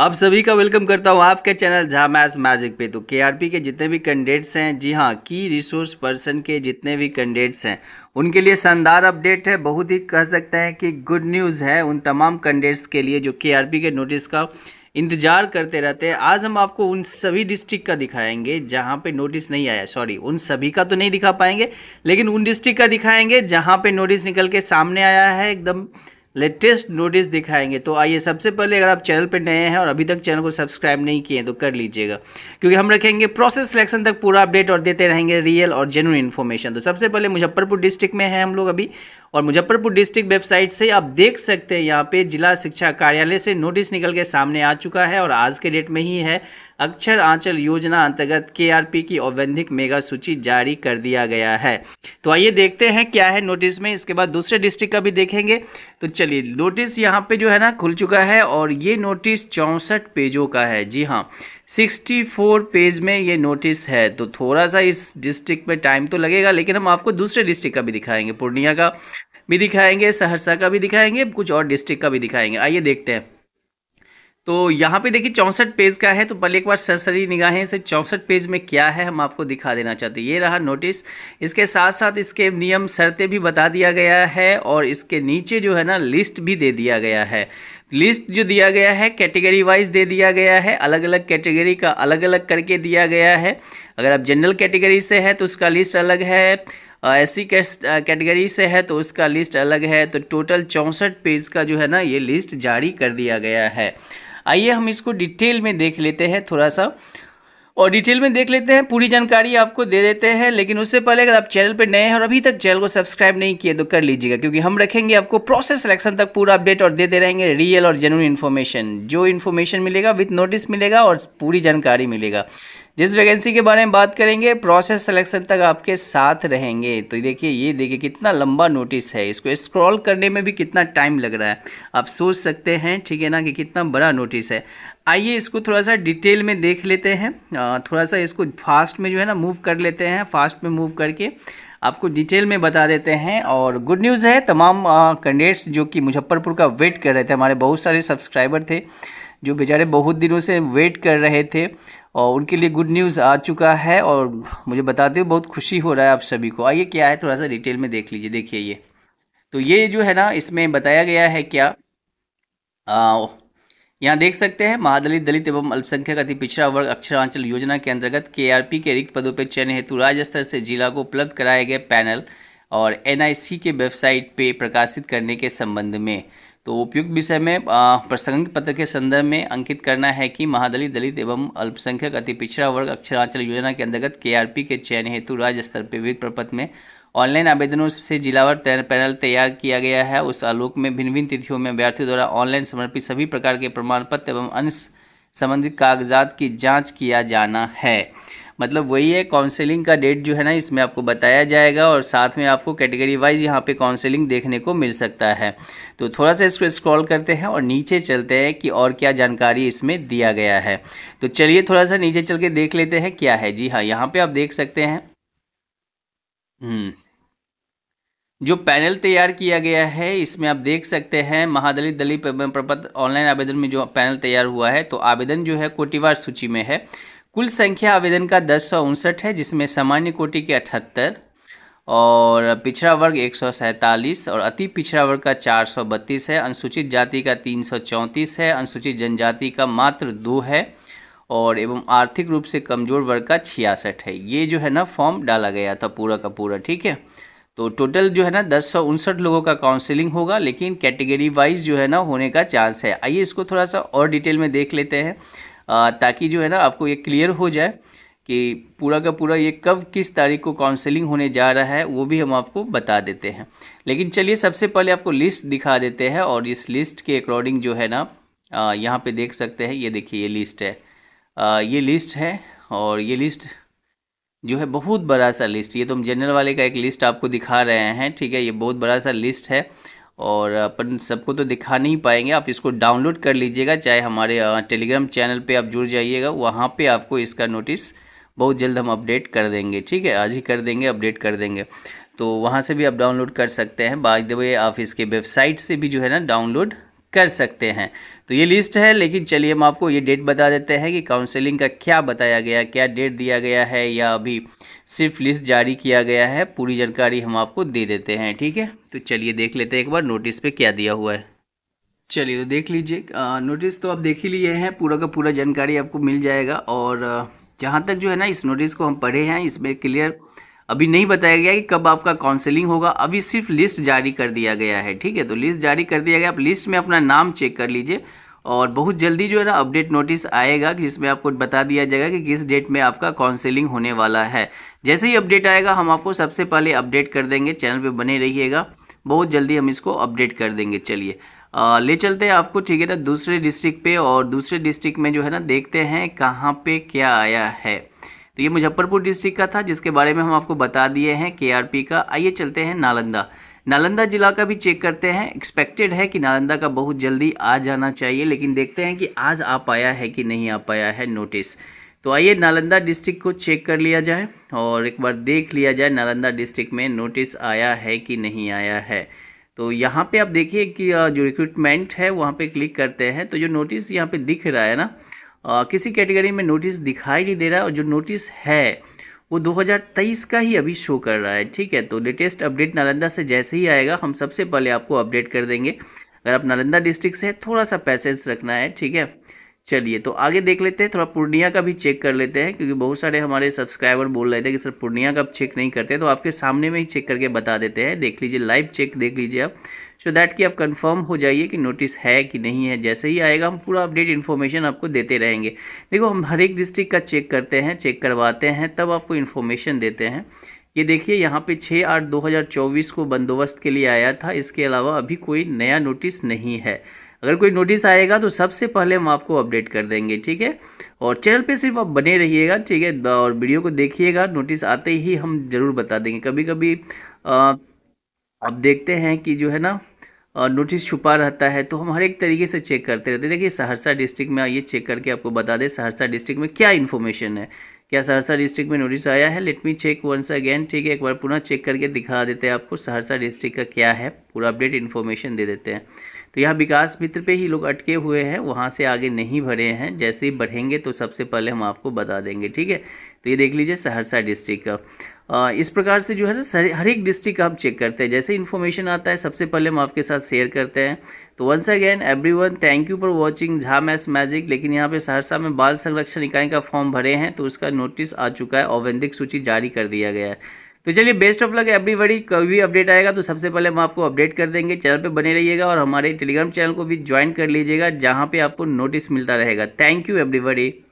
आप सभी का वेलकम करता हूँ आपके चैनल झामैस मैजिक पे तो पी के जितने भी कैंडिडेट्स हैं जी हाँ की रिसोर्स पर्सन के जितने भी कैंडिडेट्स हैं उनके लिए शानदार अपडेट है बहुत ही कह सकते हैं कि गुड न्यूज़ है उन तमाम कैंडिडेट्स के लिए जो पी के नोटिस का इंतजार करते रहते हैं आज हम आपको उन सभी डिस्ट्रिक्ट का दिखाएंगे जहाँ पे नोटिस नहीं आया सॉरी उन सभी का तो नहीं दिखा पाएंगे लेकिन उन डिस्ट्रिक्ट का दिखाएंगे जहाँ पे नोटिस निकल के सामने आया है एकदम लेटेस्ट नोटिस दिखाएंगे तो आइए सबसे पहले अगर आप चैनल पर नए हैं और अभी तक चैनल को सब्सक्राइब नहीं किए तो कर लीजिएगा क्योंकि हम रखेंगे प्रोसेस सिलेक्शन तक पूरा अपडेट और देते रहेंगे रियल और जेनुइन इन्फॉर्मेशन तो सबसे पहले मुजफ्फरपुर डिस्ट्रिक्ट में है हम लोग अभी और मुजफ्फरपुर डिस्ट्रिक्ट वेबसाइट से आप देख सकते हैं यहाँ पे जिला शिक्षा कार्यालय से नोटिस निकल के सामने आ चुका है और आज के डेट में ही है अक्षर आंचल योजना अंतर्गत के की औवैधिक मेगा सूची जारी कर दिया गया है तो आइए देखते हैं क्या है नोटिस में इसके बाद दूसरे डिस्ट्रिक्ट का भी देखेंगे तो चलिए नोटिस यहाँ पे जो है ना खुल चुका है और ये नोटिस चौंसठ पेजों का है जी हाँ 64 पेज में ये नोटिस है तो थोड़ा सा इस डिस्ट्रिक्ट में टाइम तो लगेगा लेकिन हम आपको दूसरे डिस्ट्रिक्ट का भी दिखाएंगे पूर्णिया का भी दिखाएंगे सहरसा का भी दिखाएंगे कुछ और डिस्ट्रिक्ट का भी दिखाएंगे आइए देखते हैं तो यहाँ पे देखिए चौंसठ पेज का है तो पहले एक बार सरसरी निगाहें से चौंसठ पेज में क्या है हम आपको दिखा देना चाहते हैं ये रहा नोटिस इसके साथ साथ इसके नियम शर्तें भी बता दिया गया है और इसके नीचे जो है ना लिस्ट भी दे दिया गया है लिस्ट जो दिया गया है कैटेगरी वाइज दे दिया गया है अलग अलग कैटेगरी का अलग अलग करके दिया गया है अगर आप जनरल कैटेगरी से है तो उसका लिस्ट अलग है एस सी कैटेगरी से है तो उसका लिस्ट अलग है तो टोटल चौंसठ पेज का जो है ना ये लिस्ट जारी कर दिया गया है आइए हम इसको डिटेल में देख लेते हैं थोड़ा सा और डिटेल में देख लेते हैं पूरी जानकारी आपको दे देते हैं लेकिन उससे पहले अगर आप चैनल पर नए हैं और अभी तक चैनल को सब्सक्राइब नहीं किए तो कर लीजिएगा क्योंकि हम रखेंगे आपको प्रोसेस सिलेक्शन तक पूरा अपडेट और देते रहेंगे रियल और जेनुइन इन्फॉर्मेशन जो इन्फॉर्मेशन मिलेगा विथ नोटिस मिलेगा और पूरी जानकारी मिलेगा जिस वैकेंसी के बारे में बात करेंगे प्रोसेस सिलेक्शन तक आपके साथ रहेंगे तो देखिए ये देखिए कितना लंबा नोटिस है इसको स्क्रॉल करने में भी कितना टाइम लग रहा है आप सोच सकते हैं ठीक है ना कि कितना बड़ा नोटिस है आइए इसको थोड़ा सा डिटेल में देख लेते हैं थोड़ा सा इसको फास्ट में जो है ना मूव कर लेते हैं फास्ट में मूव करके आपको डिटेल में बता देते हैं और गुड न्यूज़ है तमाम कैंडिडेट्स जो कि मुजफ्फरपुर का वेट कर रहे थे हमारे बहुत सारे सब्सक्राइबर थे जो बेचारे बहुत दिनों से वेट कर रहे थे और उनके लिए गुड न्यूज़ आ चुका है और मुझे बताते हुए बहुत खुशी हो रहा है आप सभी को आइए क्या है थोड़ा सा डिटेल में देख लीजिए देखिए ये तो ये जो है ना इसमें बताया गया है क्या यहाँ देख सकते हैं महादलित दलित एवं अल्पसंख्यक अति पिछड़ा वर्ग अक्षरांचल योजना के अंतर्गत पी के रिक्त पदों पर चयन हेतु राज्य स्तर से जिला को उपलब्ध कराए गए पैनल और एनआईसी के वेबसाइट पे प्रकाशित करने के संबंध में तो उपयुक्त विषय में प्रसंग पत्र के संदर्भ में अंकित करना है कि महादलित दलित एवं अल्पसंख्यक अति पिछड़ा वर्ग अक्षरांचल योजना के अंतर्गत के के चयन हेतु राज्य स्तर पर विविध प्रपत्र में ऑनलाइन आवेदनों से जिलावार पैनल तैयार किया गया है उस आलोक में भिन्न भिन्न तिथियों में अभ्यर्थियों द्वारा ऑनलाइन समर्पित सभी प्रकार के प्रमाण पत्र एवं अन्य संबंधित कागजात की जाँच किया जाना है मतलब वही है काउंसलिंग का डेट जो है ना इसमें आपको बताया जाएगा और साथ में आपको कैटेगरी वाइज यहाँ पे काउंसलिंग देखने को मिल सकता है तो थोड़ा सा इसको स्क्रॉल करते हैं और नीचे चलते हैं कि और क्या जानकारी इसमें दिया गया है तो चलिए थोड़ा सा नीचे चल के देख लेते हैं क्या है जी हाँ यहाँ पर आप देख सकते हैं हम्म। जो पैनल तैयार किया गया है इसमें आप देख सकते हैं महादलित दलित प्रपत्र ऑनलाइन आवेदन में जो पैनल तैयार हुआ है तो आवेदन जो है कोटिवार सूची में है कुल संख्या आवेदन का दस है जिसमें सामान्य कोटि के अठहत्तर और पिछड़ा वर्ग एक और अति पिछड़ा वर्ग का चार है अनुसूचित जाति का तीन है अनुसूचित जनजाति का मात्र दो है और एवं आर्थिक रूप से कमज़ोर वर्ग का छियासठ है ये जो है ना फॉर्म डाला गया था पूरा का पूरा ठीक है तो टोटल जो है ना दस सौ उनसठ लोगों का काउंसलिंग होगा लेकिन कैटेगरी वाइज जो है ना होने का चांस है आइए इसको थोड़ा सा और डिटेल में देख लेते हैं ताकि जो है ना आपको ये क्लियर हो जाए कि पूरा का पूरा ये कब किस तारीख को काउंसलिंग होने जा रहा है वो भी हम आपको बता देते हैं लेकिन चलिए सबसे पहले आपको लिस्ट दिखा देते हैं और इस लिस्ट के अकॉर्डिंग जो है ना यहाँ पे देख सकते हैं ये देखिए ये लिस्ट है आ, ये लिस्ट है और ये लिस्ट जो है बहुत बड़ा सा लिस्ट ये तो हम जनरल वाले का एक लिस्ट आपको दिखा रहे हैं ठीक है ये बहुत बड़ा सा लिस्ट है और अपन सबको तो दिखा नहीं पाएंगे आप इसको डाउनलोड कर लीजिएगा चाहे हमारे टेलीग्राम चैनल पे आप जुड़ जाइएगा वहाँ पे आपको इसका नोटिस बहुत जल्द हम अपडेट कर देंगे ठीक है आज ही कर देंगे अपडेट कर देंगे तो वहाँ से भी आप डाउनलोड कर सकते हैं बाकी आप इसके वेबसाइट से भी जो है ना डाउनलोड कर सकते हैं तो ये लिस्ट है लेकिन चलिए हम आपको ये डेट बता देते हैं कि काउंसलिंग का क्या बताया गया क्या डेट दिया गया है या अभी सिर्फ लिस्ट जारी किया गया है पूरी जानकारी हम आपको दे देते हैं ठीक है तो चलिए देख लेते हैं एक बार नोटिस पे क्या दिया हुआ है चलिए तो देख लीजिए नोटिस तो आप देख ही लिए हैं पूरा का पूरा जानकारी आपको मिल जाएगा और जहाँ तक जो है ना इस नोटिस को हम पढ़े हैं इसमें क्लियर अभी नहीं बताया गया कि कब आपका काउंसलिंग होगा अभी सिर्फ लिस्ट जारी कर दिया गया है ठीक है तो लिस्ट जारी कर दिया गया आप लिस्ट में अपना नाम चेक कर लीजिए और बहुत जल्दी जो है ना अपडेट नोटिस आएगा जिसमें आपको बता दिया जाएगा कि किस डेट में आपका काउंसलिंग होने वाला है जैसे ही अपडेट आएगा हम आपको सबसे पहले अपडेट कर देंगे चैनल पे बने रहिएगा बहुत जल्दी हम इसको अपडेट कर देंगे चलिए ले चलते हैं आपको ठीक है ना दूसरे डिस्ट्रिक्ट पे और दूसरे डिस्ट्रिक्ट में जो है ना देखते हैं कहाँ पे क्या आया है तो ये मुजफ्फरपुर डिस्ट्रिक्ट का था जिसके बारे में हम आपको बता दिए हैं के का आइए चलते हैं नालंदा नालंदा जिला का भी चेक करते हैं एक्सपेक्टेड है कि नालंदा का बहुत जल्दी आ जाना चाहिए लेकिन देखते हैं कि आज आ पाया है कि नहीं आ पाया है नोटिस तो आइए नालंदा डिस्ट्रिक्ट को चेक कर लिया जाए और एक बार देख लिया जाए नालंदा डिस्ट्रिक्ट में नोटिस आया है कि नहीं आया है तो यहाँ पे आप देखिए कि जो रिक्रूटमेंट है वहाँ पे क्लिक करते हैं तो जो नोटिस यहाँ पे दिख रहा है ना आ, किसी कैटेगरी में नोटिस दिखाई नहीं दे रहा है और जो नोटिस है वो 2023 का ही अभी शो कर रहा है ठीक है तो लेटेस्ट अपडेट नालंदा से जैसे ही आएगा हम सबसे पहले आपको अपडेट कर देंगे अगर आप नालंदा डिस्ट्रिक्ट से थोड़ा सा पैसेज रखना है ठीक है चलिए तो आगे देख लेते हैं थोड़ा पूर्णिया का भी चेक कर लेते हैं क्योंकि बहुत सारे हमारे सब्सक्राइबर बोल रहे थे कि सर पूर्णिया का आप चेक नहीं करते तो आपके सामने में ही चेक करके बता देते हैं देख लीजिए लाइव चेक देख लीजिए आप सो दैट कि आप कंफर्म हो जाइए कि नोटिस है कि नहीं है जैसे ही आएगा हम पूरा अपडेट इन्फॉर्मेशन आपको देते रहेंगे देखो हम हर एक डिस्ट्रिक्ट का चेक करते हैं चेक करवाते हैं तब आपको इन्फॉर्मेशन देते हैं ये देखिए यहाँ पे 6 आठ 2024 को बंदोबस्त के लिए आया था इसके अलावा अभी कोई नया नोटिस नहीं है अगर कोई नोटिस आएगा तो सबसे पहले हम आपको अपडेट कर देंगे ठीक है और चैनल पे सिर्फ आप बने रहिएगा ठीक है और वीडियो को देखिएगा नोटिस आते ही हम ज़रूर बता देंगे कभी कभी आप देखते हैं कि जो है ना और नोटिस छुपा रहता है तो हम हर एक तरीके से चेक करते रहते हैं देखिए सहरसा डिस्ट्रिक्ट में आइए चेक करके आपको बता दें सहरसा डिस्ट्रिक्ट में क्या इन्फॉर्मेशन है क्या सहरसा डिस्ट्रिक्ट में नोटिस आया है let me check once again ठीक है एक बार पुनः चेक करके दिखा देते हैं आपको सहरसा डिस्ट्रिक्ट का क्या है पूरा अपडेट इन्फॉर्मेशन दे देते हैं तो यहाँ विकास मित्र पे ही लोग अटके हुए हैं वहाँ से आगे नहीं भरे हैं जैसे ही बढ़ेंगे तो सबसे पहले हम आपको बता देंगे ठीक है तो ये देख लीजिए सहरसा डिस्ट्रिक्ट का इस प्रकार से जो है ना हर एक डिस्ट्रिक्ट हम चेक करते हैं जैसे इन्फॉर्मेशन आता है सबसे पहले हम आपके साथ शेयर करते हैं तो once again everyone thank you for watching झा मैस मैजिक लेकिन यहाँ पे सहरसा में बाल संरक्षण इकाई का फॉर्म भरे हैं तो उसका नोटिस आ चुका है औवैधिक सूची जारी कर दिया गया है तो चलिए बेस्ट ऑफ लक एवरीबडी कभी भी अपडेट आएगा तो सबसे पहले हम आपको अपडेट कर देंगे चैनल पे बने रहिएगा और हमारे टेलीग्राम चैनल को भी ज्वाइन कर लीजिएगा जहाँ पे आपको नोटिस मिलता रहेगा थैंक यू एवरीबडी